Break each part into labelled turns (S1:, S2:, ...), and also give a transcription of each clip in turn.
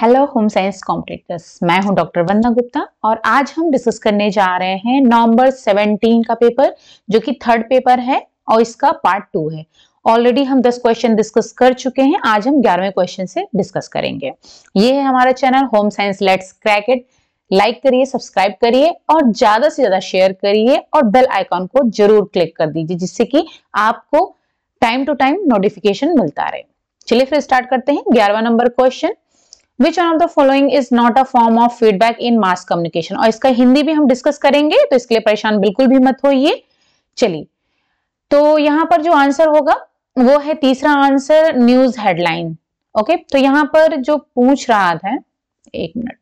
S1: Hello home science competitors मैं हूं doctor वंदना गुप्ता और आज हम डिस्कस करने जा रहे हैं नवंबर 17 का पेपर जो कि थर्ड पेपर है और इसका पार्ट टू है ऑलरेडी हम 10 क्वेश्चन डिस्कस कर चुके हैं आज हम ग्यारहवें क्वेश्चन से डिस्कस करेंगे ये है हमारा channel home science let's crack it like करिए सब्सक्राइब करिए और ज्यादा से ज्यादा शेयर करिए और बेल आइकॉन को जरूर क्लिक कर दीजिए जिससे कि आपको टाइम टू टाइम नोटिफिकेशन मिलता रहे चलिए फिर स्टार्ट करते हैं ग्यारहवा number question which one of the following is not a form of feedback in mass communication और इसका हिंदी भी हम डिस्कस करेंगे तो इसके लिए परेशान बिल्कुल भी मत होइए चलिए तो यहाँ पर जो आंसर होगा वो है तीसरा आंसर न्यूज हेडलाइन ओके तो यहाँ पर जो पूछ रहा था एक मिनट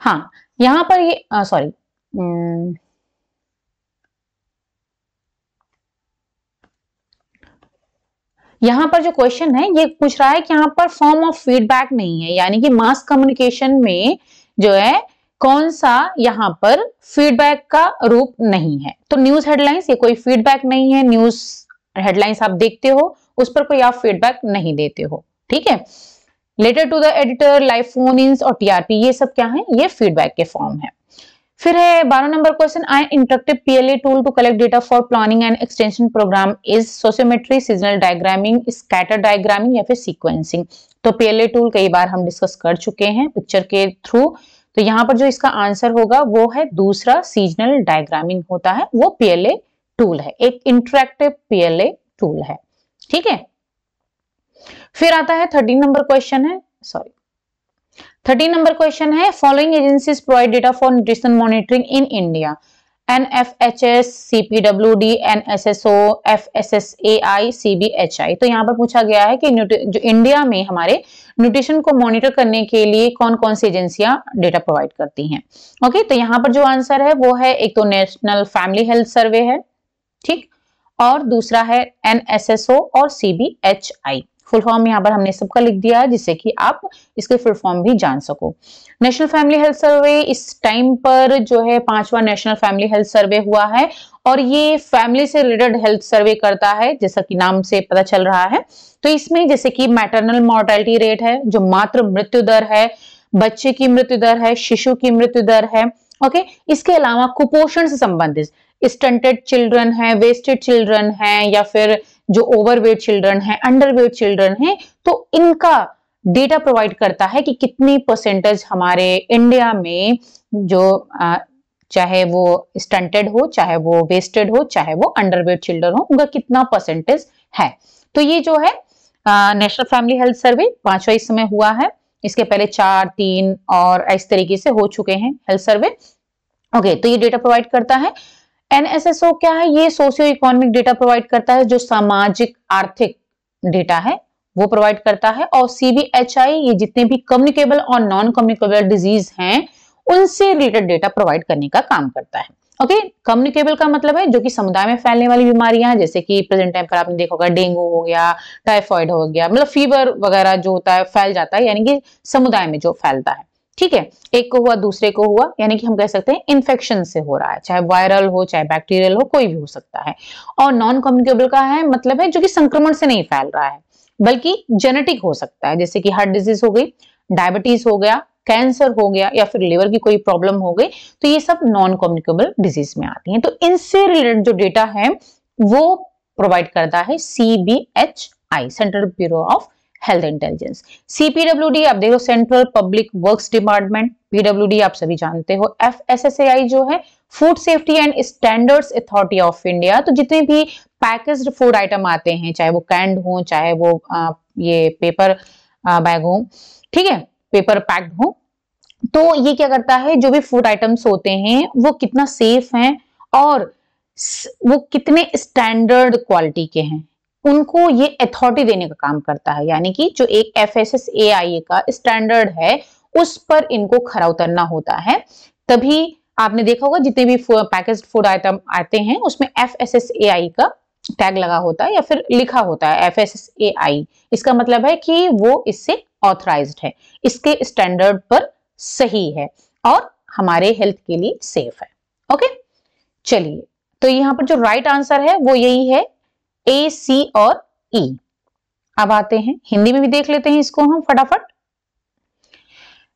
S1: हाँ यहाँ पर ये सॉरी यहाँ पर जो क्वेश्चन है ये पूछ रहा है कि यहाँ पर फॉर्म ऑफ फीडबैक नहीं है यानी कि मास कम्युनिकेशन में जो है कौन सा यहाँ पर फीडबैक का रूप नहीं है तो न्यूज हेडलाइंस ये कोई फीडबैक नहीं है न्यूज हेडलाइंस आप देखते हो उस पर कोई आप फीडबैक नहीं देते हो ठीक है letter to the editor live phone और टीआरपी ये सब क्या है ये फीडबैक के फॉर्म है फिर है बारह number question I interactive PLA tool to collect data for planning and extension programme is sociometry seasonal diagramming scatter diagramming या फिर सीक्वेंसिंग तो पीएलए टूल कई बार हम डिस्कस कर चुके हैं पिक्चर के थ्रू तो यहाँ पर जो इसका आंसर होगा वो है दूसरा सीजनल डायग्रामिंग होता है वो पीएलए टूल है एक इंटरेक्टिव पीएलए टूल है ठीक है फिर आता है थर्टीन नंबर क्वेश्चन है सॉरी थर्टीन नंबर क्वेश्चन है following agencies provide data for nutrition monitoring in India N F H S C P W D N S S O F S S A I C B H I तो यहाँ पर पूछा गया है कि जो India में हमारे न्यूट्रिशन को मॉनिटर करने के लिए कौन कौन सी एजेंसियां डेटा प्रोवाइड करती हैं ओके तो यहाँ पर जो आंसर है वो है एक तो नेशनल फैमिली हेल्थ सर्वे है ठीक और दूसरा है एन एस एस ओ और C B H I full form यहाँ पर हमने सबका लिख दिया है जिससे कि आप इसके फुल फॉर्म भी जान सको नेशनल फैमिली हेल्थ सर्वे इस टाइम पर जो है पांचवा नेशनल फैमिली हेल्थ सर्वे हुआ है और ये फैमिली से रिलेटेड हेल्थ सर्वे करता है जैसा कि नाम से पता चल रहा है तो इसमें जैसे कि मैटरनल मोर्टेलिटी रेट है जो मात्र मृत्यु दर है बच्चे की मृत्यु दर है शिशु की मृत्यु दर है ओके इसके अलावा कुपोषण से संबंधित स्टंटेड चिल्ड्रन है वेस्टेड चिल्ड्रन है या फिर जो ओवरवेट चिल्ड्रन है अंडरवेट चिल्ड्रन है तो इनका डेटा प्रोवाइड करता है कि कितनी परसेंटेज हमारे इंडिया में जो चाहे वो स्टंटेड हो चाहे वो वेस्टेड हो चाहे वो अंडरवेट चिल्ड्रन हो उनका कितना परसेंटेज है तो ये जो है नेशनल फैमिली हेल्थ सर्वे पांचवा इस समय हुआ है इसके पहले चार तीन और इस तरीके से हो चुके हैं हेल्थ सर्वे ओके तो ये डेटा प्रोवाइड करता है एनएसएसओ क्या है ये सोशियो इकोनॉमिक डेटा प्रोवाइड करता है जो सामाजिक आर्थिक डेटा है वो प्रोवाइड करता है और सीबीएचआई ये जितने भी कम्युनिकेबल और नॉन कम्युनिकेबल डिजीज हैं उनसे रिलेटेड डेटा प्रोवाइड करने का काम करता है ओके कम्युनिकेबल का मतलब है जो कि समुदाय में फैलने वाली बीमारियां जैसे कि प्रेजेंट टाइम पर आपने देखा होगा डेंगू हो गया टाइफॉइड हो गया मतलब फीवर वगैरह जो होता है फैल जाता है यानी कि समुदाय में जो फैलता है ठीक है एक को हुआ दूसरे को हुआ यानी कि हम कह सकते हैं इन्फेक्शन से हो रहा है चाहे वायरल हो चाहे बैक्टीरियल हो कोई भी हो सकता है और नॉन कम्युनिकेबल का है मतलब है जो कि संक्रमण से नहीं फैल रहा है बल्कि जेनेटिक हो सकता है जैसे कि हार्ट डिजीज हो गई डायबिटीज हो गया कैंसर हो गया या फिर लिवर की कोई प्रॉब्लम हो गई तो ये सब नॉन कम्युनिकेबल डिजीज में आती है तो इनसे रिलेटेड जो डेटा है वो प्रोवाइड करता है I central bureau of health intelligence D आप देखो central public works department D आप सभी जानते हो आई जो है food safety and standards authority of India तो जितने भी पैकेज्ड फूड आइटम आते हैं चाहे वो कैंड हो चाहे वो आ, ये पेपर बैग हो ठीक है पेपर पैक्ड हो तो ये क्या करता है जो भी फूड आइटम्स होते हैं वो कितना सेफ हैं और वो कितने स्टैंडर्ड क्वालिटी के हैं उनको ये अथॉरिटी देने का काम करता है यानी कि जो एक F S S A I A का स्टैंडर्ड है उस पर इनको खरा उतरना होता है तभी आपने देखा होगा जितने भी पैकेज फूड आइटम आते हैं उसमें F S S A I का टैग लगा होता है या फिर लिखा होता है F S S A I इसका मतलब है कि वो इससे ऑथराइज है इसके स्टैंडर्ड पर सही है और हमारे हेल्थ के लिए सेफ है ओके चलिए तो यहाँ पर जो राइट right आंसर है वो यही है ए सी और ई e. अब आते हैं हिंदी में भी देख लेते हैं इसको हम फटाफट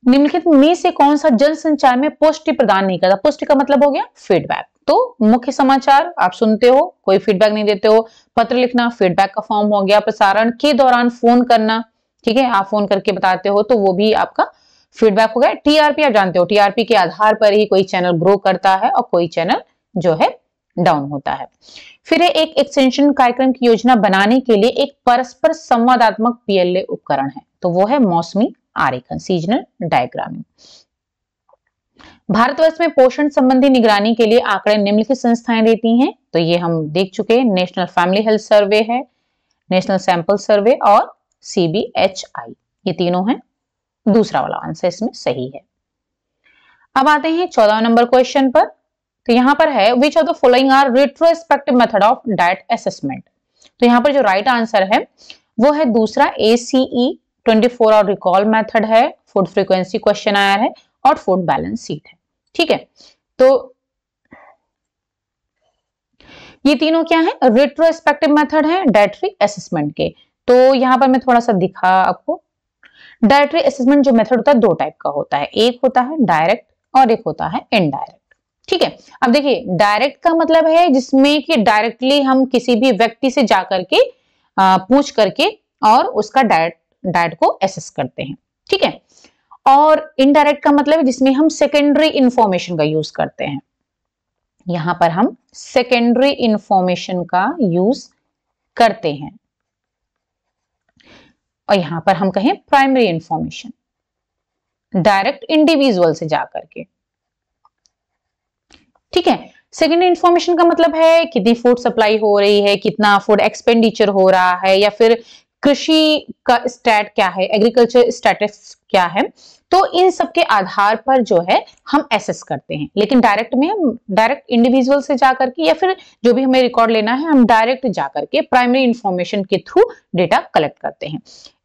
S1: निम्नलिखित में से कौन सा जल संचार में पुष्टि प्रदान नहीं करता पुष्टि का मतलब हो गया फीडबैक तो मुख्य समाचार आप सुनते हो कोई फीडबैक नहीं देते हो पत्र लिखना फीडबैक का फॉर्म हो गया प्रसारण के दौरान फोन करना ठीक है आप फोन करके बताते हो तो वो भी आपका फीडबैक हो गया टीआरपी आप जानते हो टीआरपी के आधार पर ही कोई चैनल ग्रो करता है और कोई चैनल जो है डाउन होता है फिर एक एक्सटेंशन कार्यक्रम की योजना बनाने के लिए एक परस्पर संवादात्मक पीएलए उपकरण है तो वो है मौसमी आरेखन सीजनल डायग्रामिंग भारतवर्ष में पोषण संबंधी निगरानी के लिए आंकड़े निम्नलिखित संस्थाएं देती हैं तो ये हम देख चुके हैं नेशनल फैमिली हेल्थ सर्वे है नेशनल सैंपल सर्वे और सीबीएचआई ये तीनों हैं दूसरा वाला आंसर इसमें सही है अब आते हैं चौदह नंबर क्वेश्चन पर तो यहां पर है which of the following are retrospective method of diet assessment तो यहां पर जो राइट right आंसर है वो है दूसरा ए सीई twenty four hour recall method है फूड फ्रीक्वेंसी क्वेश्चन आया है और फूड बैलेंस सीट है ठीक है तो ये तीनों क्या है रिट्रोस्पेक्टिव मेथड है डायट्री असेसमेंट के तो यहां पर मैं थोड़ा सा दिखा आपको डायट्री असेसमेंट जो मेथड होता है दो टाइप का होता है एक होता है डायरेक्ट और एक होता है इनडायरेक्ट ठीक है अब देखिए डायरेक्ट का मतलब है जिसमें कि डायरेक्टली हम किसी भी व्यक्ति से जाकर के पूछ करके और उसका डायरेक्ट डाइट को एसेस करते हैं ठीक है और इनडायरेक्ट का मतलब है जिसमें हम सेकेंडरी इंफॉर्मेशन का यूज करते हैं यहां पर हम सेकेंडरी इंफॉर्मेशन का यूज करते हैं और यहां पर हम कहें प्राइमरी इंफॉर्मेशन डायरेक्ट इंडिविजुअल से जाकर के ठीक है सेकेंड इन्फॉर्मेशन का मतलब है कितनी फूड सप्लाई हो रही है कितना फूड एक्सपेंडिचर हो रहा है या फिर कृषि का स्टैट क्या है एग्रीकल्चर स्टेटस क्या है तो इन सब के आधार पर जो है हम एसेस करते हैं लेकिन डायरेक्ट में हम डायरेक्ट इंडिविजुअल से जा करके या फिर जो भी हमें रिकॉर्ड लेना है हम डायरेक्ट जा करके प्राइमरी इंफॉर्मेशन के थ्रू डेटा कलेक्ट करते हैं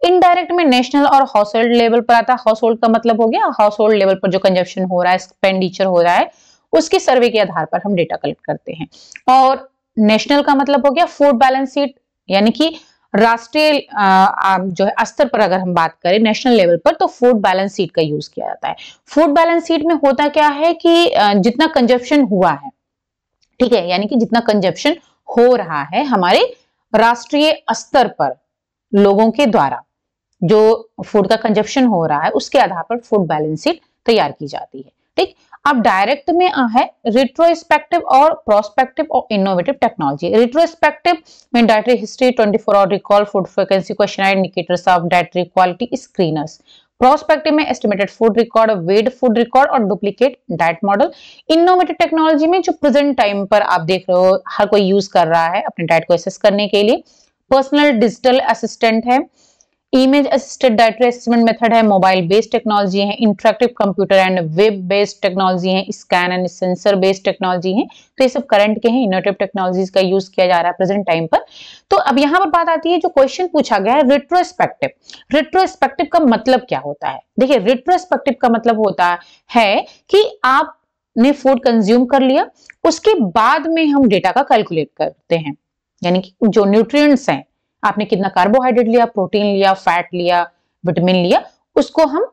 S1: इनडायरेक्ट में नेशनल और हाउस होल्ड लेवल पर आता है हाउस होल्ड का मतलब हो गया हाउस होल्ड लेवल पर जो कंजप्शन हो रहा है एक्सपेंडिचर हो रहा है उसके सर्वे के आधार पर हम डेटा कलेक्ट करते हैं और नेशनल का मतलब हो गया फूड बैलेंस शीट यानी कि राष्ट्रीय जो है स्तर पर अगर हम बात करें नेशनल लेवल पर तो फूड बैलेंस शीट का यूज किया जाता है फूड बैलेंस शीट में होता क्या है कि जितना कंजप्शन हुआ है ठीक है यानी कि जितना कंजप्शन हो रहा है हमारे राष्ट्रीय स्तर पर लोगों के द्वारा जो फूड का कंजप्शन हो रहा है उसके आधार पर फूड बैलेंस शीट तैयार की जाती है ठीक अब डायरेक्ट में है रिट्रोस्पेक्टिव और प्रोस्पेक्टिव और इनोवेटिव टेक्नोलॉजी रिट्रोस्पेक्टिव में dietary history 24 hour recall food frequency question indicators of dietary quality screeners prospective में estimated food record weighed food record और duplicate diet model innovative technology में जो प्रेजेंट टाइम पर आप देख रहे हो हर कोई यूज कर रहा है अपने डाइट को एसेस करने के लिए पर्सनल डिजिटल असिस्टेंट है image assisted data assessment method है मोबाइल बेस्ड टेक्नोलॉजी है interactive computer and web based technology है scan and sensor based technology है तो ये सब करंट के हैं इनोटिव टेक्नोलॉजीज का यूज किया जा रहा है प्रेजेंट टाइम पर तो अब यहाँ पर बात आती है जो क्वेश्चन पूछा गया है रिट्रोस्पेक्टिव रिट्रोस्पेक्टिव का मतलब क्या होता है देखिए रिट्रोस्पेक्टिव का मतलब होता है कि आपने फूड कंज्यूम कर लिया उसके बाद में हम डेटा का कैलकुलेट करते हैं यानी कि जो न्यूट्रिएंट्स हैं आपने कितना कार्बोहाइड्रेट लिया प्रोटीन लिया फैट लिया विटामिन लिया उसको हम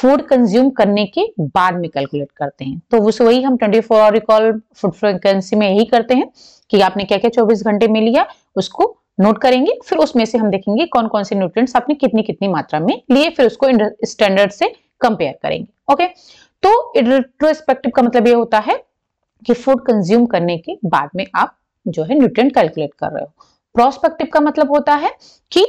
S1: फूड कंज्यूम करने के बाद में कैलकुलेट करते हैं तो उस वही हम 24 four hour recall food frequency में यही करते हैं कि आपने क्या क्या 24 घंटे में लिया उसको नोट करेंगे फिर उसमें से हम देखेंगे कौन कौन से न्यूट्रिएंट्स आपने कितनी कितनी मात्रा में लिए फिर उसको स्टैंडर्ड से कंपेयर करेंगे ओके तो इंट्रोस्पेक्टिव का मतलब ये होता है कि फूड कंज्यूम करने के बाद में आप जो है न्यूट्रिय कैलकुलेट कर रहे हो प्रोस्पेक्टिव का मतलब होता है कि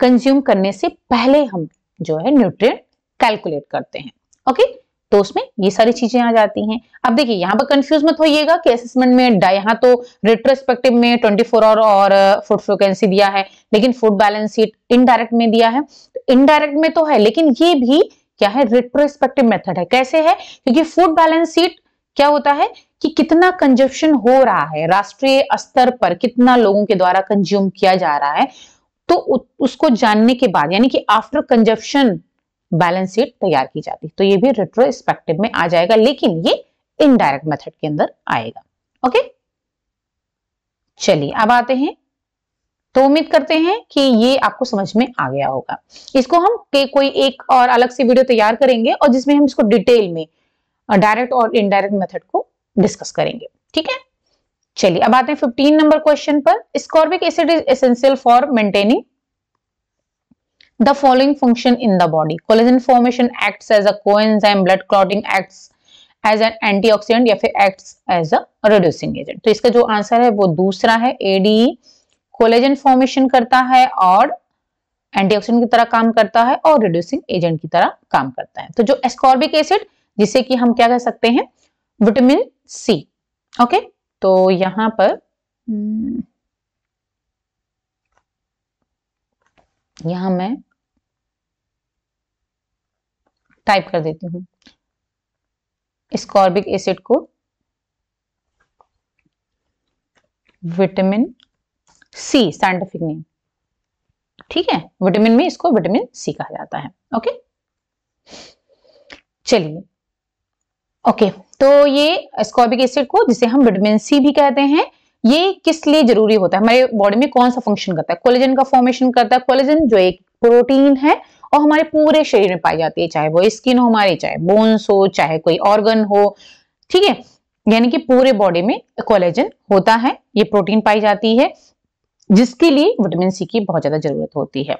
S1: कंज्यूम करने से पहले हम जो है न्यूट्रिएंट कैलकुलेट करते हैं ओके तो उसमें ये सारी चीजें आ जाती हैं अब देखिए यहां पर कंफ्यूज मत होइएगा कि असेसमेंट में यहां तो रिट्रोस्पेक्टिव में 24 आवर और फूड फ्रिक्वेंसी दिया है लेकिन फूड बैलेंस शीट इनडायरेक्ट में दिया है इनडायरेक्ट तो में तो है लेकिन ये भी क्या है रिट्रोस्पेक्टिव मेथड है कैसे है क्योंकि फूड बैलेंस शीट क्या होता है कि कितना कंजप्शन हो रहा है राष्ट्रीय स्तर पर कितना लोगों के द्वारा कंज्यूम किया जा रहा है तो उसको जानने के बाद यानी कि आफ्टर कंजप्शन बैलेंस शीट तैयार की जाती है तो ये भी रेट्रोस्पेक्टिव में आ जाएगा लेकिन ये इनडायरेक्ट मेथड के अंदर आएगा ओके चलिए अब आते हैं तो उम्मीद करते हैं कि ये आपको समझ में आ गया होगा इसको हम के कोई एक और अलग से वीडियो तैयार करेंगे और जिसमें हम इसको डिटेल में डायरेक्ट और इनडायरेक्ट मेथड को डिस्कस करेंगे ठीक है चलिए अब आते हैं फिफ्टीन नंबर क्वेश्चन पर ascorbic acid is essential for maintaining the following function in the body collagen formation acts as a coenzyme blood clotting acts as an antioxidant या फिर acts as a reducing agent तो इसका जो answer है वो दूसरा है एडी कोलेजन फॉर्मेशन करता है और एंटीऑक्सीडेंट की तरह काम करता है और रिड्यूसिंग एजेंट की तरह काम करता है तो जो एस्कॉर्बिक एसिड जिसे कि हम क्या कह सकते हैं विटामिन सी ओके तो यहां पर हम्म, यहां मैं टाइप कर देती हूं स्कॉर्बिक एसिड को विटामिन सी साइंटिफिक नेम ठीक है विटामिन में इसको विटामिन सी कहा जाता है ओके चलिए ओके तो ये एस्कॉर्बिक एसिड को जिसे हम विटामिन सी भी कहते हैं ये किस लिए जरूरी होता है हमारे बॉडी में कौन सा फंक्शन करता है कोलेजन का फॉर्मेशन करता है कोलेजन जो एक प्रोटीन है और हमारे पूरे शरीर में पाई जाती है चाहे वो स्किन हो हमारी चाहे बोन्स हो चाहे कोई ऑर्गन हो ठीक है यानी कि पूरे बॉडी में कोलेजन होता है ये प्रोटीन पाई जाती है जिसके लिए विटामिन सी की बहुत ज्यादा जरूरत होती है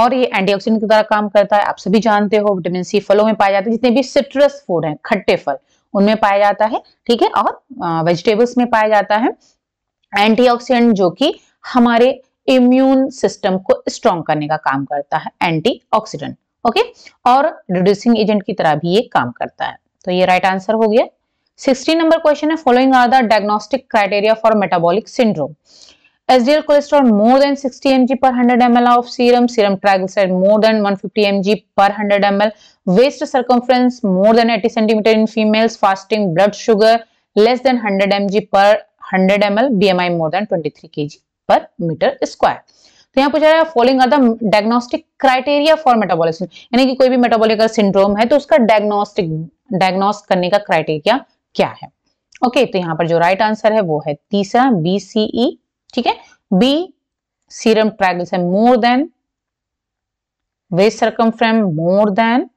S1: और ये एंटीऑक्सीडेंट की तरह काम करता है आप सभी जानते हो विटामिन सी फलों में पाया जाता है जितने भी सिट्रस फूड हैं खट्टे फल उनमें पाया जाता है ठीक है और वेजिटेबल्स में पाया जाता है एंटीऑक्सीडेंट जो कि हमारे इम्यून सिस्टम को स्ट्रॉन्ग करने का काम करता है एंटीऑक्सीडेंट ओके और रिड्यूसिंग एजेंट की तरह भी ये काम करता है तो ये राइट आंसर हो गया 16 नंबर क्वेश्चन है following are the diagnostic criteria for metabolic syndrome S D L cholesterol more than sixty M per hundred M L of serum serum triglyceride more than 150 fifty per 100 M waist circumference more than 80 centimetre in females fasting blood sugar less than hundred M per 100 M L more than 23 three per metre square तो यहाँ पूछा रहा है following are the diagnostic criteria for metabolism यानी कि कोई भी metabolic syndrome है तो उसका डायग्नोस्टिक डायग्नोस करने का क्राइटेरिया क्या है ओके okay, तो यहाँ पर जो राइट right आंसर है वो है तीसरा बीसीई ठीक है बी सीरम है more than waist frame more than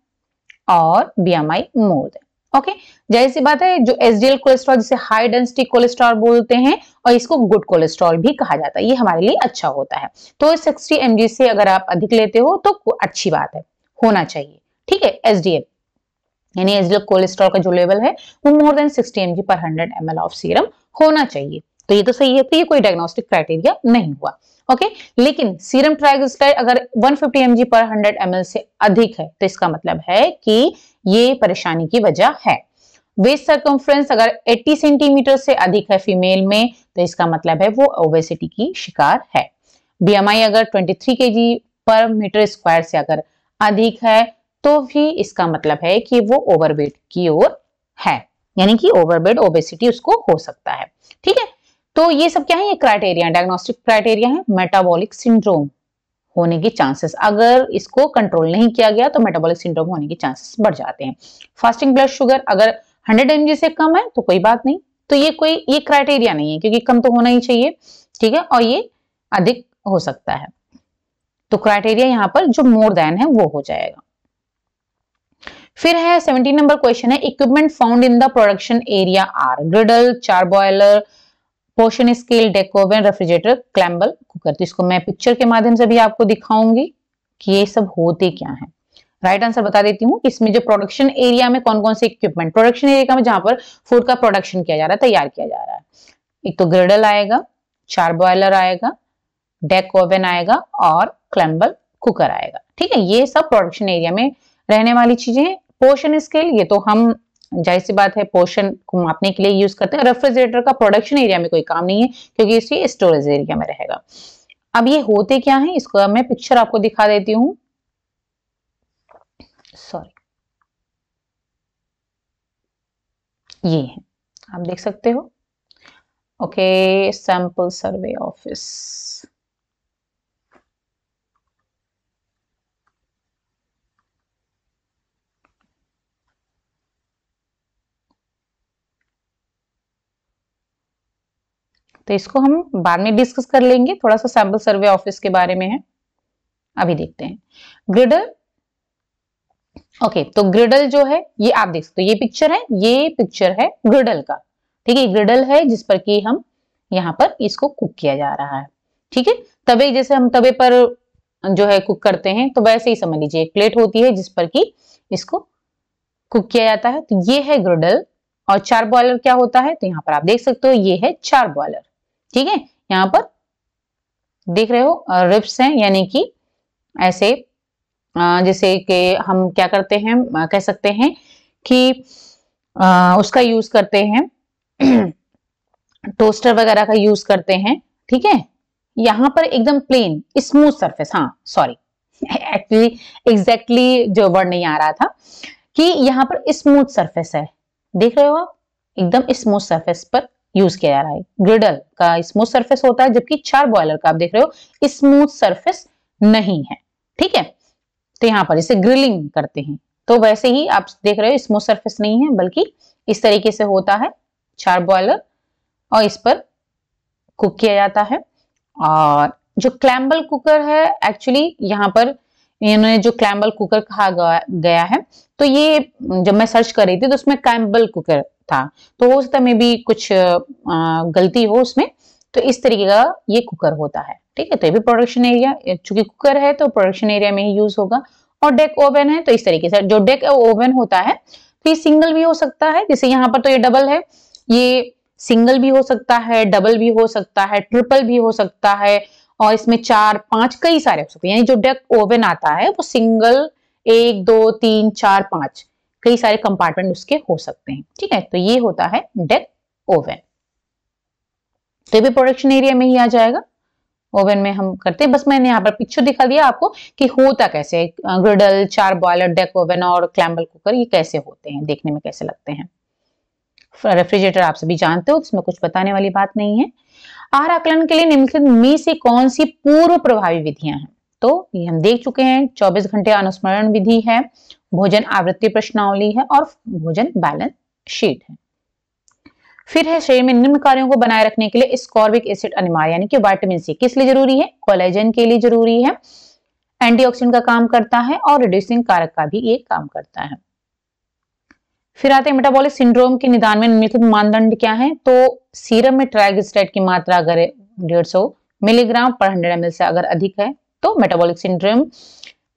S1: और बीएमआई मोर देन ओके जाहिर सी बात है जो एसडीएल कोलेस्ट्रॉल जिसे हाई डेंसिटी कोलेस्ट्रॉल बोलते हैं और इसको गुड कोलेस्ट्रॉल भी कहा जाता है ये हमारे लिए अच्छा होता है तो सिक्सटी एम से अगर आप अधिक लेते हो तो अच्छी बात है होना चाहिए ठीक है एसडीएल यानी एसडीएल कोलेस्ट्रॉल का जो लेवल है वो more than sixty M per hundred M of serum होना चाहिए तो ये तो सही है तो ये कोई डायग्नोस्टिक क्राइटेरिया नहीं हुआ ओके लेकिन सीरम ट्राइग्लिसराइड अगर 150 फिफ्टी पर 100 एम से अधिक है तो इसका मतलब है कि ये परेशानी की वजह है वेस्ट अगर 80 सेंटीमीटर से अधिक है फीमेल में तो इसका मतलब है वो ओबेसिटी की शिकार है बीएमआई अगर 23 केजी पर मीटर स्क्वायर से अगर अधिक है तो भी इसका मतलब है कि वो ओवरवेट की ओर है यानी कि ओवरवेट ओबेसिटी उसको हो सकता है ठीक है तो ये सब क्या है ये क्राइटेरिया डायग्नोस्टिक क्राइटेरिया है मेटाबॉलिक सिंड्रोम होने की चांसेस अगर इसको कंट्रोल नहीं किया गया तो मेटाबॉलिक सिंड्रोम होने के चांसेस बढ़ जाते हैं फास्टिंग ब्लड शुगर अगर हंड्रेड एम से कम है तो कोई बात नहीं तो ये कोई ये क्राइटेरिया नहीं है क्योंकि कम तो होना ही चाहिए ठीक है और ये अधिक हो सकता है तो क्राइटेरिया यहाँ पर जो मोर देन है वो हो जाएगा फिर है सेवनटीन नंबर क्वेश्चन है equipment found in the production area are griddle char broiler portion scale deck oven refrigerator clamshell cooker तो इसको मैं पिक्चर के माध्यम से भी आपको दिखाऊंगी कि ये सब होते क्या है राइट right आंसर बता देती हूँ इसमें जो प्रोडक्शन एरिया में कौन कौन से इक्विपमेंट प्रोडक्शन एरिया में जहां पर फूड का प्रोडक्शन किया जा रहा है तैयार किया जा रहा है एक तो ग्रिडल आएगा चार बॉयलर आएगा डेक ओवन आएगा और क्लैम्बल कुकर आएगा ठीक है ये सब प्रोडक्शन एरिया में रहने वाली चीजें पोर्शन स्केल ये तो हम जाहिर सी बात है पोर्शन को मापने के लिए यूज करते हैं रेफ्रिजरेटर का प्रोडक्शन एरिया में कोई काम नहीं है क्योंकि इसे स्टोरेज एरिया में रहेगा अब ये होते क्या है इसको मैं पिक्चर आपको दिखा देती हूँ सॉरी ये है आप देख सकते हो ओके सैंपल सर्वे ऑफिस तो इसको हम बाद में डिस्कस कर लेंगे थोड़ा सा सैंपल सर्वे ऑफिस के बारे में है अभी देखते हैं ग्रिडल ओके तो ग्रिडल जो है ये आप देख सकते हो ये पिक्चर है ये पिक्चर है ग्रिडल का ठीक है ग्रिडल है जिस पर कि हम यहाँ पर इसको कुक किया जा रहा है ठीक है तवे जैसे हम तवे पर जो है कुक करते हैं तो वैसे ही समझ लीजिए एक प्लेट होती है जिस पर कि इसको कुक किया जाता है तो ये है ग्रिडल और चार बॉयलर क्या होता है तो यहाँ पर आप देख सकते हो ये है चार बॉयलर ठीक है यहाँ पर देख रहे हो रिप्स हैं यानी कि ऐसे जैसे कि हम क्या करते हैं कह सकते हैं कि उसका यूज करते हैं टोस्टर वगैरह का यूज करते हैं ठीक है यहाँ पर एकदम प्लेन स्मूथ सरफेस हाँ सॉरी एक्चुअली एग्जैक्टली जो वर्ड नहीं आ रहा था कि यहाँ पर स्मूथ सरफेस है देख रहे हो आप एकदम स्मूथ सरफेस पर यूज किया जा रहा है ग्रिडल का स्मूथ सरफेस होता है जबकि चार बॉयलर का आप देख रहे हो स्मूथ सरफेस नहीं है ठीक है तो यहाँ पर इसे ग्रिलिंग करते हैं तो वैसे ही आप देख रहे हो स्मूथ सरफेस नहीं है बल्कि इस तरीके से होता है चार बॉयलर और इस पर कुक किया जाता है और जो क्लैम्बल कुकर है एक्चुअली यहाँ पर इन्होंने जो क्लैम्बल कुकर कहा गया है तो ये जब मैं सर्च कर रही थी तो उसमें कैम्बल कुकर था तो हो सकता है मे भी कुछ गलती हो उसमें तो इस तरीके का ये कुकर होता है ठीक है तो ये भी प्रोडक्शन एरिया चूंकि कुकर है तो प्रोडक्शन एरिया में ही यूज होगा और डेक ओवन है तो इस तरीके से जो डेक ओवन होता है तो ये सिंगल भी हो सकता है जैसे यहाँ पर तो ये डबल है ये सिंगल भी हो सकता है डबल भी हो सकता है ट्रिपल भी हो सकता है और इसमें चार पांच कई सारे हो सकते हैं यानी जो डेक ओवन आता है वो सिंगल एक दो तीन चार पांच कई सारे कंपार्टमेंट उसके हो सकते हैं ठीक है तो ये होता है डेक ओवन तो ये भी प्रोडक्शन एरिया में ही आ जाएगा ओवन में हम करते हैं बस मैंने यहाँ पर पिक्चर दिखा दिया आपको कि होता कैसे ग्रिडल चार बॉयलर डेक ओवन और क्लैम्बल कुकर ये कैसे होते हैं देखने में कैसे लगते हैं रेफ्रिजरेटर आप सभी जानते हो इसमें कुछ बताने वाली बात नहीं है आहार आकलन के लिए निम्नलिखित में से कौन सी पूर्व प्रभावी विधियां हैं तो ये हम देख चुके हैं 24 घंटे अनुस्मरण विधि है भोजन आवृत्ति प्रश्नावली है और भोजन बैलेंस शीट है फिर है शरीर में निम्न कार्यों को बनाए रखने के लिए स्कॉर्बिक एसिड अनिवार्य यानी कि वाइटामिन सी किस लिए जरूरी है कोलेजन के लिए जरूरी है एंटीऑक्सीडेंट का काम करता है और रिड्यूसिंग कारक का भी ये काम करता है फिर आते हैं मेटाबॉलिक सिंड्रोम के निदान में निम्नलिखित मानदंड क्या है तो सीरम में ट्राइग्लिसराइड की मात्रा अगर डेढ़ सौ मिलीग्राम पर हंड्रेड एम से अगर अधिक है तो मेटाबॉलिक सिंड्रोम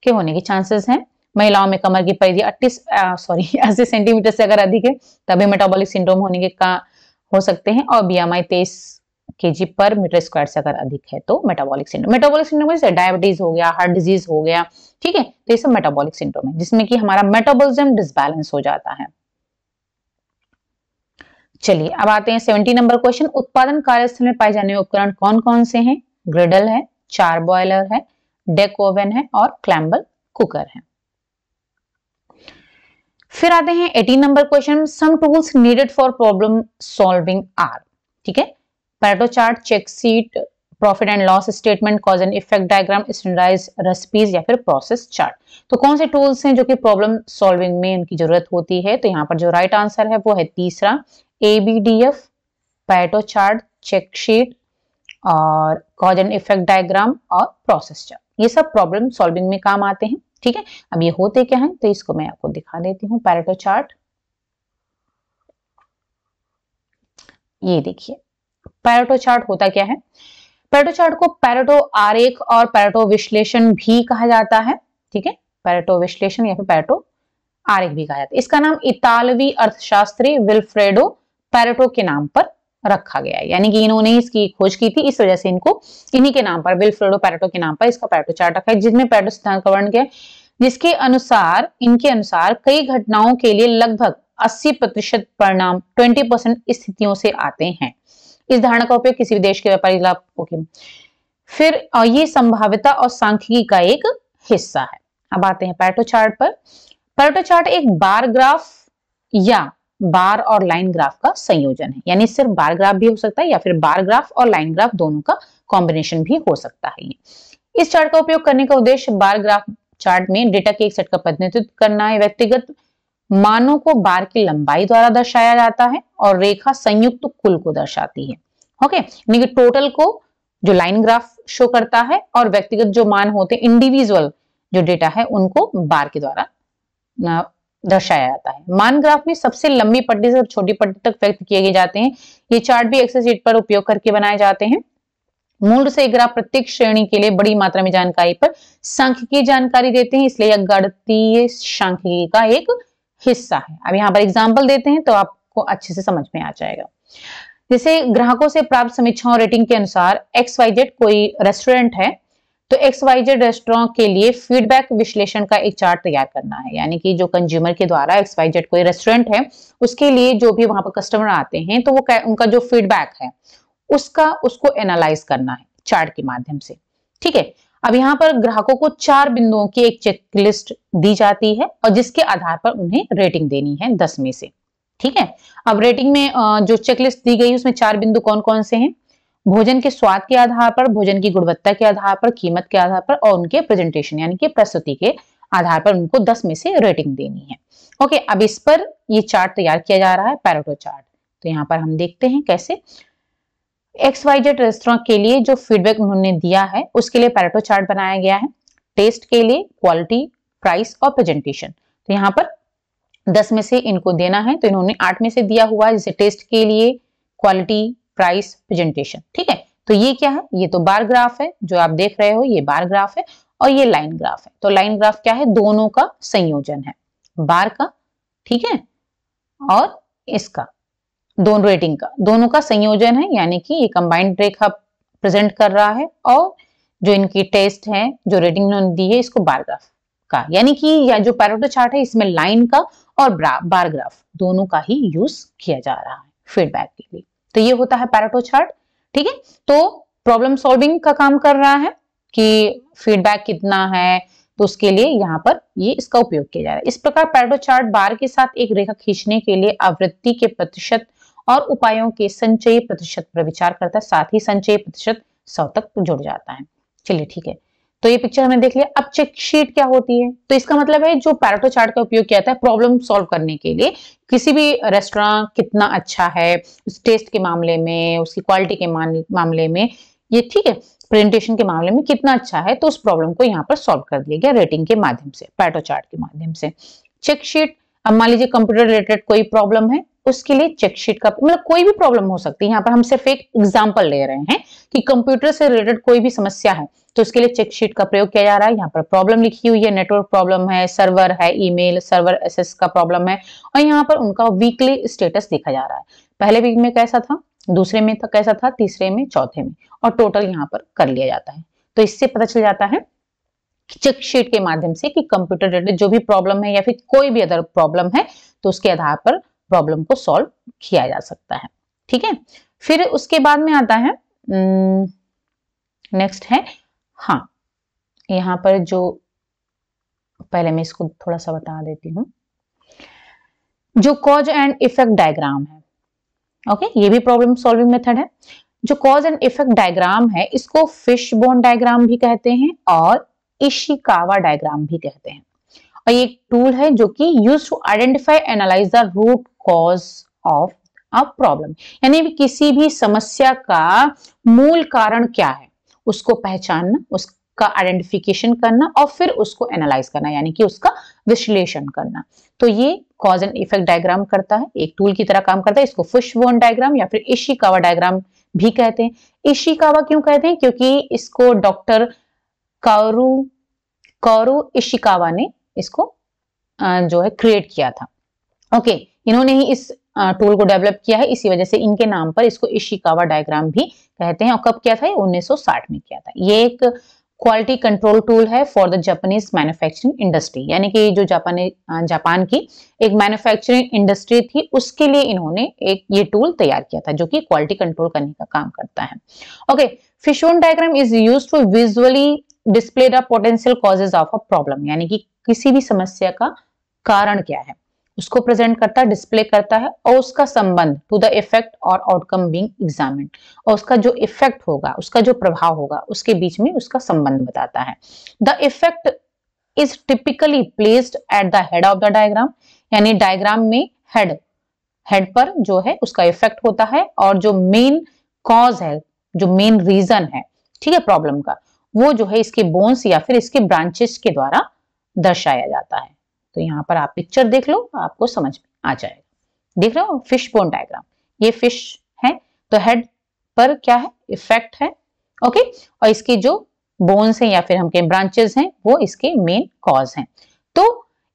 S1: के होने के चांसेस हैं महिलाओं में कमर की परिधि अट्ठीस सॉरी अस्सी सेंटीमीटर से अगर अधिक है तभी मेटाबॉलिक सिंड्रोम होने के का हो सकते हैं और बी एम आई तेईस के जी पर मीटर स्क्वायर से अगर अधिक है तो मेटाबॉलिक सिंड्रोम मेटाबॉलिक सिंड्रोम जैसे डायबिटीज हो गया हार्ट डिजीज हो गया ठीक है तो ये सब मेटाबॉलिक सिंड्रोम है जिसमें कि हमारा मेटाबोलिज्म डिसबैलेंस हो जाता है चलिए अब आते हैं सेवेंटी नंबर क्वेश्चन उत्पादन कार्यस्थल में पाए जाने वाले उपकरण कौन कौन से हैं ग्रिडल है चार बॉयलर है डेक ओवन है और क्लैम्बल कुकर है फिर आते हैं eighteen number question some tools needed for problem solving are ठीक है Pareto chart check sheet profit and loss statement cause and effect diagram standardise recipes या फिर प्रोसेस चार्ट तो कौन से टूल्स हैं जो कि प्रॉब्लम सॉल्विंग में उनकी जरूरत होती है तो यहाँ पर जो राइट right आंसर है वो है तीसरा A B D F Pareto chart check sheet और कॉज एंड इफेक्ट डायग्राम और प्रोसेस चार्ट ये सब प्रॉब्लम सॉल्विंग में काम आते हैं ठीक है अब ये होते क्या है तो इसको मैं आपको दिखा देती हूँ पैरेटो चार्ट ये देखिए पैरेटो चार्ट होता क्या है पैरेटो चार्ट को पैरेटो आरेख और पैरेटो विश्लेषण भी कहा जाता है ठीक है पैरेटो विश्लेषण या फिर पैरेटो आरेख भी कहा जाता है इसका नाम इतालवी अर्थशास्त्री विल्फ्रेडो पैरेटो के नाम पर रखा गया है यानी कि इन्होंने इसकी खोज की थी इस वजह से इनको इन्हीं के नाम पर विल्फ्रेडो पैरेटो के नाम पर इसका पैरेटो चार्ट रखा है जिसमें पैरेटो सिद्धांत का वर्णन किया जिसके अनुसार इनके अनुसार कई घटनाओं के लिए लगभग 80 प्रतिशत परिणाम 20 परसेंट स्थितियों से आते हैं इस धारणा का उपयोग किसी भी देश के व्यापारी लाभ ओके फिर ये संभाव्यता और सांख्यिकी का एक हिस्सा है अब आते हैं पैरेटो चार्ट पर पैरेटो चार्ट एक बार ग्राफ या बार और लाइन ग्राफ का संयोजन है यानी सिर्फ बार ग्राफ भी हो सकता है या फिर बार ग्राफ और लाइन ग्राफ दोनों का कॉम्बिनेशन भी हो सकता है ये इस चार्ट का उपयोग करने का उद्देश्य बार ग्राफ चार्ट में डेटा के एक सेट का प्रतिनिधित्व करना है व्यक्तिगत मानों को बार की लंबाई द्वारा दर्शाया जाता है और रेखा संयुक्त तो कुल को दर्शाती है ओके यानी कि टोटल को जो लाइन ग्राफ शो करता है और व्यक्तिगत जो मान होते हैं इंडिविजुअल जो डेटा है उनको बार के द्वारा दर्शाया जाता है मान ग्राफ में सबसे लंबी पट्टी से छोटी पट्टी तक व्यक्त किए जाते हैं ये चार्ट भी एक्सेस शीट पर उपयोग करके बनाए जाते हैं मूल से ग्राफ प्रत्येक श्रेणी के लिए बड़ी मात्रा में जानकारी पर सांख्यिकी जानकारी देते हैं इसलिए यह गणतीय सांख्यिकी का एक हिस्सा है अब यहाँ पर एग्जाम्पल देते हैं तो आपको अच्छे से समझ में आ जाएगा जैसे ग्राहकों से प्राप्त समीक्षाओं रेटिंग के अनुसार एक्स वाई जेड कोई रेस्टोरेंट है तो एक्स वाई जेड रेस्टोरेंट के लिए फीडबैक विश्लेषण का एक चार्ट तैयार करना है यानी कि जो कंज्यूमर के द्वारा एक्स वाई जेड कोई रेस्टोरेंट है उसके लिए जो भी वहां पर कस्टमर आते हैं तो वो उनका जो फीडबैक है उसका उसको एनालाइज करना है चार्ट के माध्यम से ठीक है अब यहाँ पर ग्राहकों को चार बिंदुओं की एक चेकलिस्ट दी जाती है और जिसके आधार पर उन्हें रेटिंग देनी है दस में से ठीक है अब रेटिंग में जो चेकलिस्ट दी गई उसमें चार बिंदु कौन कौन से हैं भोजन के स्वाद के आधार पर भोजन की गुणवत्ता के आधार पर कीमत के आधार पर और उनके प्रेजेंटेशन यानी कि प्रस्तुति के आधार पर उनको 10 में से रेटिंग देनी है ओके अब इस पर ये चार्ट तैयार किया जा रहा है पैरोटो चार्ट तो यहाँ पर हम देखते हैं कैसे एक्स वाई जेड रेस्टोरेंट के लिए जो फीडबैक उन्होंने दिया है उसके लिए पैरेटो चार्ट बनाया गया है टेस्ट के लिए क्वालिटी प्राइस और प्रेजेंटेशन तो यहाँ पर दस में से इनको देना है तो इन्होंने आठ में से दिया हुआ है जैसे टेस्ट के लिए क्वालिटी प्राइस प्रेजेंटेशन ठीक है तो ये क्या है ये तो बार ग्राफ है जो आप देख रहे हो ये बार ग्राफ है और ये लाइन ग्राफ है तो लाइन ग्राफ क्या है दोनों का संयोजन है बार का ठीक है और इसका दोनों रेटिंग का दोनों का संयोजन है यानी कि ये कंबाइंड रेखा प्रेजेंट कर रहा है और जो इनकी टेस्ट है जो रेटिंग उन्होंने दी है इसको बार ग्राफ का यानी कि या जो पैरोटो चार्ट है इसमें लाइन का और बार ग्राफ दोनों का ही यूज किया जा रहा है फीडबैक के लिए तो ये होता है पैरेटो चार्ट ठीक है तो प्रॉब्लम सॉल्विंग का काम कर रहा है कि फीडबैक कितना है तो उसके लिए यहाँ पर ये इसका उपयोग किया जा रहा है इस प्रकार पैरेटो चार्ट बार के साथ एक रेखा खींचने के लिए आवृत्ति के प्रतिशत और उपायों के संचयी प्रतिशत पर विचार करता है साथ ही संचयी प्रतिशत सौ तक जुड़ जाता है चलिए ठीक है तो ये पिक्चर हमने देख लिया अब चेक शीट क्या होती है तो इसका मतलब है जो पैराटो चार्ट का उपयोग किया जाता है प्रॉब्लम सॉल्व करने के लिए किसी भी रेस्टोरेंट कितना अच्छा है उस टेस्ट के मामले में उसकी क्वालिटी के मामले में ये ठीक है प्रेजेंटेशन के मामले में कितना अच्छा है तो उस प्रॉब्लम को यहाँ पर सॉल्व कर दिया गया रेटिंग के माध्यम से पैटो चार्ट के माध्यम से चेकशीट अब मान लीजिए कंप्यूटर रिलेटेड कोई प्रॉब्लम है उसके लिए चेकशीट का मतलब कोई भी प्रॉब्लम हो सकती है यहाँ पर हम सिर्फ एक एग्जाम्पल ले रहे हैं कि कंप्यूटर से रिलेटेड कोई भी समस्या है तो इसके लिए चेकशीट का प्रयोग किया जा रहा है यहाँ पर प्रॉब्लम लिखी हुई है नेटवर्क प्रॉब्लम है सर्वर है ईमेल सर्वर एसेस का प्रॉब्लम है और यहाँ पर उनका वीकली स्टेटस देखा जा रहा है पहले वीक में कैसा था दूसरे में था कैसा था तीसरे में चौथे में और टोटल यहाँ पर कर लिया जाता है तो इससे पता चल जाता है चेक शीट के माध्यम से कि कंप्यूटर रिलेटेड जो भी प्रॉब्लम है या फिर कोई भी अदर प्रॉब्लम है तो उसके आधार पर प्रॉब्लम को सॉल्व किया जा सकता है ठीक है फिर उसके बाद में आता है नेक्स्ट हम्म, है हाँ यहाँ पर जो पहले मैं इसको थोड़ा सा बता देती हूँ जो कॉज एंड इफेक्ट डायग्राम है ओके ये भी प्रॉब्लम सॉल्विंग मेथड है जो कॉज एंड इफेक्ट डायग्राम है इसको फिश बोन डायग्राम भी कहते हैं और इशिकावा डायग्राम भी कहते हैं और ये एक टूल है जो कि use to identify analyse the root cause of a problem यानी किसी भी समस्या का मूल कारण क्या है उसको पहचानना उसका आइडेंटिफिकेशन करना और फिर उसको एनालाइज करना यानी कि उसका विश्लेषण करना तो ये कॉज एंड इफेक्ट डायग्राम करता है एक टूल की तरह काम करता है इसको फुश वोन डायग्राम या फिर कावा डायग्राम भी कहते हैं कावा क्यों कहते हैं क्योंकि इसको डॉक्टर कारू कौरू इशिकावा ने इसको जो है क्रिएट किया था ओके okay, इन्होंने ही इस टूल को डेवलप किया है इसी वजह से इनके नाम पर इसको इशिकावा डायग्राम भी कहते हैं और कब किया था 1960 में किया था ये एक क्वालिटी कंट्रोल टूल है for the Japanese manufacturing industry यानी कि जो जापानी जापान की एक मैन्युफैक्चरिंग इंडस्ट्री थी उसके लिए इन्होंने एक ये टूल तैयार किया था जो कि क्वालिटी कंट्रोल करने का काम करता है okay fishbone diagram is use to visually display the potential causes of a problem यानी कि किसी भी समस्या का कारण क्या है उसको प्रेजेंट करता है डिस्प्ले करता है और उसका संबंध टू द इफेक्ट और आउटकम बीइंग एग्जामिन और उसका जो इफेक्ट होगा उसका जो प्रभाव होगा उसके बीच में उसका संबंध बताता है the effect is typically placed at the head of the diagram यानी डायग्राम में हेड हेड पर जो है उसका इफेक्ट होता है और जो मेन कॉज है जो मेन रीजन है ठीक है प्रॉब्लम का वो जो है इसके बोन्स या फिर इसके ब्रांचेस के द्वारा दर्शाया जाता है तो यहाँ पर आप पिक्चर देख लो आपको समझ में आ जाएगा देख रहे हो फिश बोन डायग्राम ये फिश है तो हेड पर क्या है इफेक्ट है ओके और इसके जो बोन्स हैं या फिर हम कहें ब्रांचेस हैं वो इसके मेन कॉज हैं तो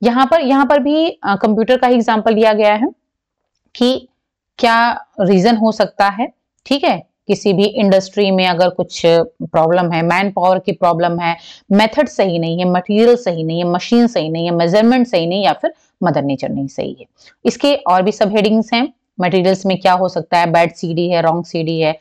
S1: यहाँ पर यहाँ पर भी कंप्यूटर का ही एग्जाम्पल लिया गया है कि क्या रीजन हो सकता है ठीक है किसी भी इंडस्ट्री में अगर कुछ प्रॉब्लम है मैन पावर की प्रॉब्लम है मेथड सही नहीं है मटेरियल सही नहीं है मशीन सही नहीं है मेजरमेंट सही नहीं या फिर मदर नेचर नहीं सही है इसके और भी सब हेडिंग्स हैं मटेरियल्स में क्या हो सकता है बैड सी है रॉन्ग सी है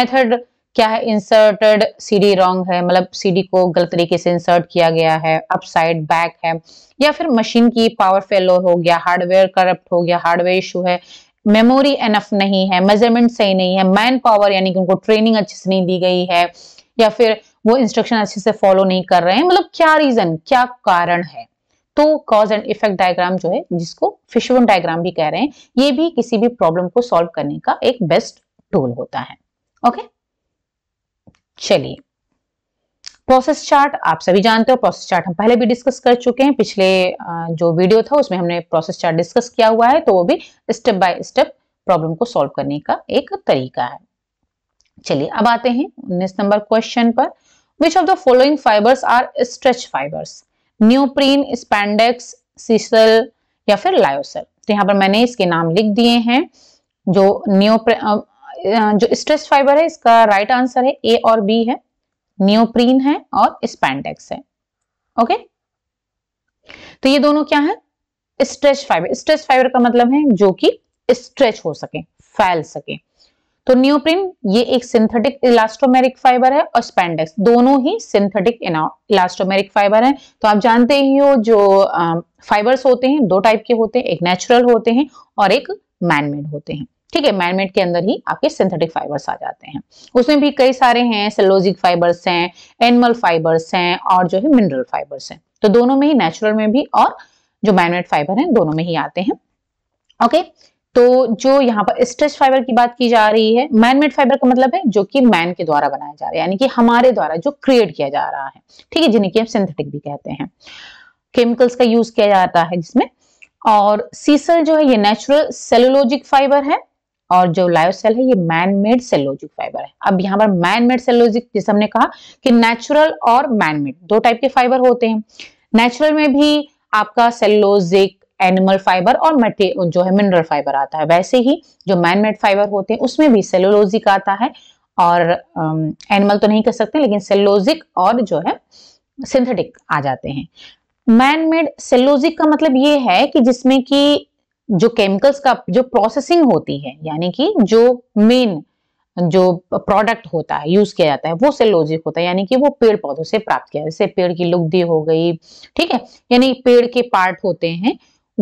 S1: मेथड क्या है इंसर्टेड सीडी रॉन्ग है मतलब सीडी को गलत तरीके से इंसर्ट किया गया है अपसाइड बैक है या फिर मशीन की पावर फेलो हो गया हार्डवेयर करप्ट हो गया हार्डवेयर इशू है मेमोरी एनफ नहीं है मेजरमेंट सही नहीं है मैन पावर यानी कि उनको ट्रेनिंग अच्छे से नहीं दी गई है या फिर वो इंस्ट्रक्शन अच्छे से फॉलो नहीं कर रहे हैं मतलब क्या रीजन क्या कारण है तो कॉज एंड इफेक्ट डायग्राम जो है जिसको फिशवन डायग्राम भी कह रहे हैं ये भी किसी भी प्रॉब्लम को सॉल्व करने का एक बेस्ट टूल होता है ओके चलिए प्रोसेस चार्ट आप सभी जानते हो प्रोसेस चार्ट हम पहले भी डिस्कस कर चुके हैं पिछले जो वीडियो था उसमें हमने प्रोसेस चार्ट डिस्कस किया हुआ है तो वो भी स्टेप बाय स्टेप प्रॉब्लम को सॉल्व करने का एक तरीका है चलिए अब आते हैं उन्नीस नंबर क्वेश्चन पर which of the following fibres are stretch fibres neoprene spandex sisal या फिर लायोसेल तो यहाँ पर मैंने इसके नाम लिख दिए हैं जो न्यूप्रे जो स्ट्रेच फाइबर है इसका राइट आंसर है ए और बी है नियोप्रीन है और स्पैंडेक्स है ओके तो ये दोनों क्या है स्ट्रेच फाइबर स्ट्रेच फाइबर का मतलब है जो कि स्ट्रेच हो सके फैल सके तो न्योप्रिन ये एक सिंथेटिक इलास्टोमेरिक फाइबर है और स्पैंडेक्स दोनों ही सिंथेटिक इलास्टोमेरिक फाइबर है तो आप जानते ही हो जो फाइबर्स होते हैं दो टाइप के होते हैं एक नेचुरल होते हैं और एक मैनमेड होते हैं ठीक है मैनमेड के अंदर ही आपके सिंथेटिक फाइबर्स आ जाते हैं उसमें भी कई सारे हैं सेलोजिक फाइबर्स हैं एनिमल फाइबर्स हैं और जो है मिनरल फाइबर्स हैं तो दोनों में ही नेचुरल में भी और जो मैनमेड फाइबर है दोनों में ही आते हैं ओके तो जो यहाँ पर स्ट्रेच फाइबर की बात की जा रही है मैनमेड फाइबर का मतलब है जो कि मैन के द्वारा बनाया जा रहा है यानी कि हमारे द्वारा जो क्रिएट किया जा रहा है ठीक है जिन्हें कि हम सिंथेटिक भी कहते हैं केमिकल्स का यूज किया जाता है जिसमें और सीसल जो है ये नेचुरल सेलोलॉजिक फाइबर है और जो लायोसेल है ये मैन मेड सेलोजिक फाइबर है अब यहाँ पर मैन मेड सेलोजिक जिस हमने कहा कि नेचुरल और मैन मेड दो टाइप के फाइबर होते हैं नेचुरल में भी आपका सेलोजिक एनिमल फाइबर और मटे जो है मिनरल फाइबर आता है वैसे ही जो मैन मेड फाइबर होते हैं उसमें भी सेलोलोजिक आता है और एनिमल तो नहीं कह सकते लेकिन सेलोजिक और जो है सिंथेटिक आ जाते हैं मैन मेड सेलोजिक का मतलब ये है कि जिसमें कि जो केमिकल्स का जो प्रोसेसिंग होती है यानी कि जो मेन जो प्रोडक्ट होता है यूज किया जाता है वो सेलोजिक होता है यानी कि वो पेड़ पौधों से प्राप्त किया जैसे पेड़ की लुगदी हो गई ठीक है यानी पेड़ के पार्ट होते हैं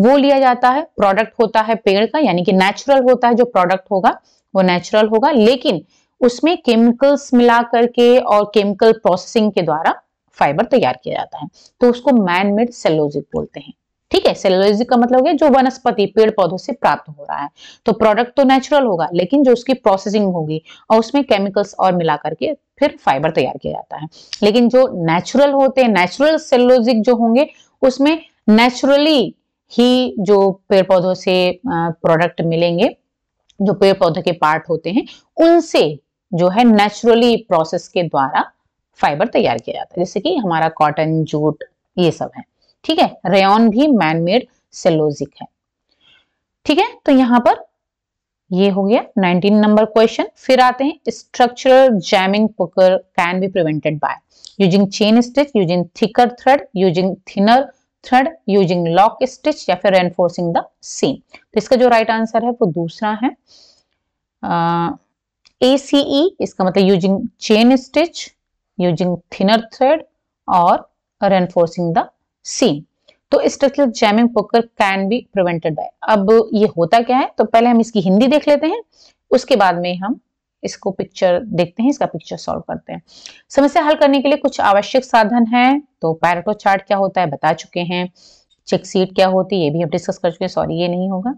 S1: वो लिया जाता है प्रोडक्ट होता है पेड़ का यानी कि नेचुरल होता है जो प्रोडक्ट होगा वो नेचुरल होगा लेकिन उसमें केमिकल्स मिला करके और केमिकल प्रोसेसिंग के द्वारा फाइबर तैयार किया जाता है तो उसको मैन मेड सेलोजिक बोलते हैं ठीक है सेलोलॉजी का मतलब जो वनस्पति पेड़ पौधों से प्राप्त हो रहा है तो प्रोडक्ट तो नेचुरल होगा लेकिन जो उसकी प्रोसेसिंग होगी और उसमें केमिकल्स और मिला करके फिर फाइबर तैयार किया जाता है लेकिन जो नेचुरल होते हैं नेचुरल सेलोलॉजिक जो होंगे उसमें नेचुरली ही जो पेड़ पौधों से प्रोडक्ट मिलेंगे जो पेड़ पौधे के पार्ट होते हैं उनसे जो है नेचुरली प्रोसेस के द्वारा फाइबर तैयार किया जाता है जैसे कि हमारा कॉटन जूट ये सब है ठीक है रेन भी मैनमेड सेलोजिक है ठीक है तो यहां पर ये हो गया 19 नंबर क्वेश्चन फिर आते हैं structural jamming pucker can be prevented by using chain stitch using thicker thread using thinner thread using lock stitch या फिर एनफोर्सिंग द सीम तो इसका जो राइट right आंसर है वो दूसरा है ए सी ई इसका मतलब using chain stitch using thinner thread और एनफोर्सिंग द सीन तो structural jamming pucker can be prevented by अब ये होता क्या है तो पहले हम इसकी हिंदी देख लेते हैं उसके बाद में हम इसको पिक्चर देखते हैं इसका पिक्चर सॉल्व करते हैं समस्या हल करने के लिए कुछ आवश्यक साधन है तो पैरेटो चार्ट क्या होता है बता चुके हैं चेक सीट क्या होती है ये भी हम डिस्कस कर चुके हैं सॉरी ये नहीं होगा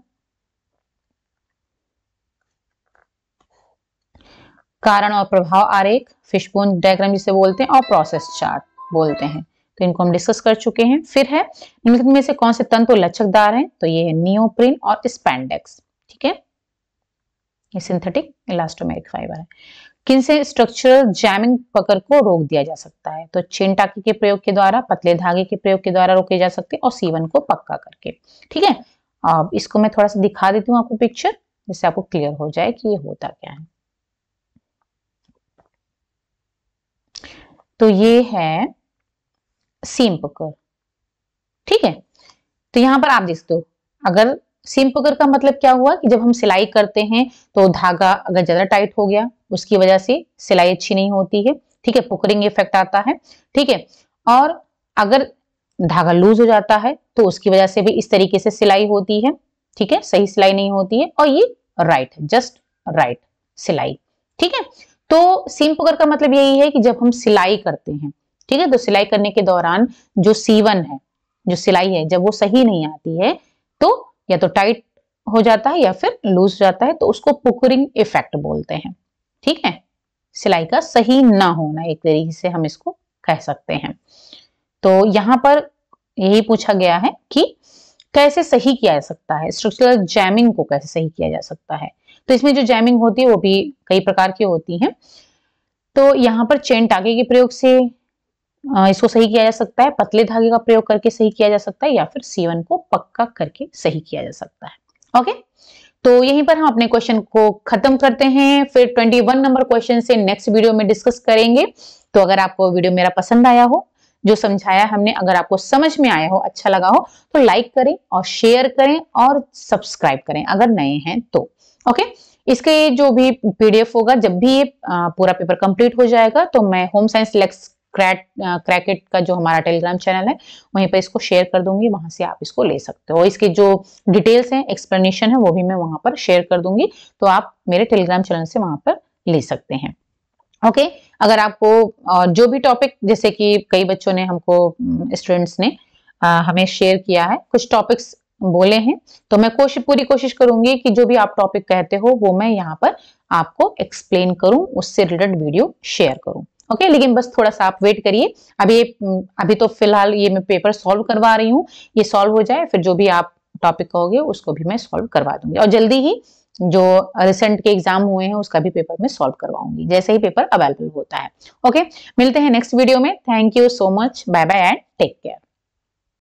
S1: कारण और प्रभाव आरेख फिशबोन डायग्राम जिसे बोलते हैं और प्रोसेस चार्ट बोलते हैं तो इनको हम डिस्कस कर चुके हैं फिर है निम्नलिखित में से कौन से तंतु लचकदार हैं तो ये है नियोप्रिन और स्पैंडेक्स ठीक है ये सिंथेटिक इलास्टोमेरिक फाइबर है से स्ट्रक्चरल जैमिंग पकड़ को रोक दिया जा सकता है तो चेन के प्रयोग के द्वारा पतले धागे के प्रयोग के द्वारा रोके जा सकते हैं और सीवन को पक्का करके ठीक है अब इसको मैं थोड़ा सा दिखा देती हूँ आपको पिक्चर जिससे आपको क्लियर हो जाए कि ये होता क्या है तो ये है सीम पकर ठीक है तो यहां पर आप देख दो हो अगर सीम पकर का मतलब क्या हुआ कि जब हम सिलाई करते हैं तो धागा अगर ज्यादा टाइट हो गया उसकी वजह से सिलाई अच्छी नहीं होती है ठीक है पुकरिंग इफेक्ट आता है ठीक है और अगर धागा लूज हो जाता है तो उसकी वजह से भी इस तरीके से सिलाई होती है ठीक है सही सिलाई नहीं होती है और ये राइट जस्ट राइट सिलाई ठीक है तो सीम पुकर का मतलब यही है कि जब हम सिलाई करते हैं ठीक है तो सिलाई करने के दौरान जो सीवन है जो सिलाई है जब वो सही नहीं आती है तो या तो टाइट हो जाता है या फिर लूज जाता है तो उसको पुकरिंग इफेक्ट बोलते हैं ठीक है सिलाई का सही ना होना एक तरीके से हम इसको कह सकते हैं तो यहाँ पर यही पूछा गया है कि कैसे सही किया जा सकता है स्ट्रक्चरल जैमिंग को कैसे सही किया जा सकता है तो इसमें जो जैमिंग होती है वो भी कई प्रकार की होती है तो यहाँ पर चेन टागे के प्रयोग से इसको सही किया जा सकता है पतले धागे का प्रयोग करके सही किया जा सकता है या फिर सीवन को पक्का करके सही किया जा सकता है ओके तो यहीं पर हम अपने क्वेश्चन को खत्म करते हैं फिर 21 नंबर क्वेश्चन से नेक्स्ट वीडियो में डिस्कस करेंगे तो अगर आपको वीडियो मेरा पसंद आया हो जो समझाया हमने अगर आपको समझ में आया हो अच्छा लगा हो तो लाइक करें और शेयर करें और सब्सक्राइब करें अगर नए हैं तो ओके इसके जो भी पीडीएफ होगा जब भी ये पूरा पेपर कंप्लीट हो जाएगा तो मैं होम साइंस लेक्स क्रैकेट का जो हमारा टेलीग्राम चैनल है वहीं पर इसको शेयर कर दूंगी वहां से आप इसको ले सकते हो इसके जो डिटेल्स हैं एक्सप्लेनेशन है वो भी मैं वहां पर शेयर कर दूंगी तो आप मेरे टेलीग्राम चैनल से वहां पर ले सकते हैं ओके अगर आपको जो भी टॉपिक जैसे कि कई बच्चों ने हमको स्टूडेंट्स ने हमें शेयर किया है कुछ टॉपिक्स बोले हैं तो मैं कोशिश पूरी कोशिश करूंगी कि जो भी आप टॉपिक कहते हो वो मैं यहाँ पर आपको एक्सप्लेन करूं उससे रिलेटेड वीडियो शेयर करूं ओके लेकिन बस थोड़ा सा आप वेट करिए अभी हम्म, अभी तो फिलहाल ये मैं पेपर सॉल्व करवा रही हूँ ये सॉल्व हो जाए फिर जो भी आप टॉपिक कहोगे उसको भी मैं सॉल्व करवा दूंगी और जल्दी ही जो रिसेंट के एग्जाम हुए हैं उसका भी पेपर मैं सॉल्व करवाऊंगी जैसे ही पेपर अवेलेबल होता है ओके मिलते हैं नेक्स्ट वीडियो में thank you so much bye bye and take care